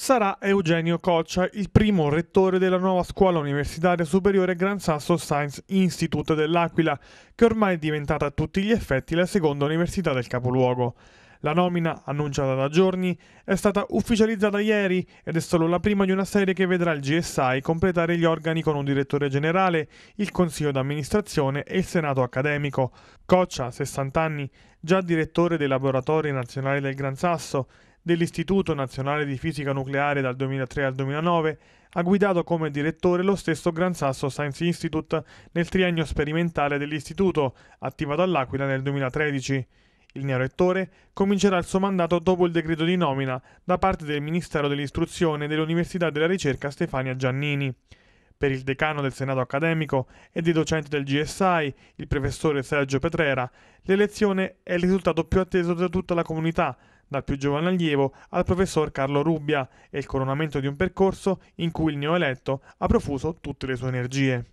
sarà Eugenio Coccia, il primo rettore della nuova scuola universitaria superiore Gran Sasso Science Institute dell'Aquila, che ormai è diventata a tutti gli effetti la seconda università del capoluogo. La nomina, annunciata da giorni, è stata ufficializzata ieri ed è solo la prima di una serie che vedrà il GSI completare gli organi con un direttore generale, il consiglio d'amministrazione e il senato accademico. Coccia, 60 anni, già direttore dei laboratori nazionali del Gran Sasso, dell'Istituto Nazionale di Fisica Nucleare dal 2003 al 2009, ha guidato come direttore lo stesso Gran Sasso Science Institute nel triennio sperimentale dell'istituto, attivato all'Aquila nel 2013. Il neorettore comincerà il suo mandato dopo il decreto di nomina da parte del Ministero dell'Istruzione e dell'Università della Ricerca Stefania Giannini. Per il decano del Senato accademico e dei docenti del GSI, il professore Sergio Petrera, l'elezione è il risultato più atteso da tutta la comunità, dal più giovane allievo al professor Carlo Rubbia e il coronamento di un percorso in cui il neoeletto ha profuso tutte le sue energie.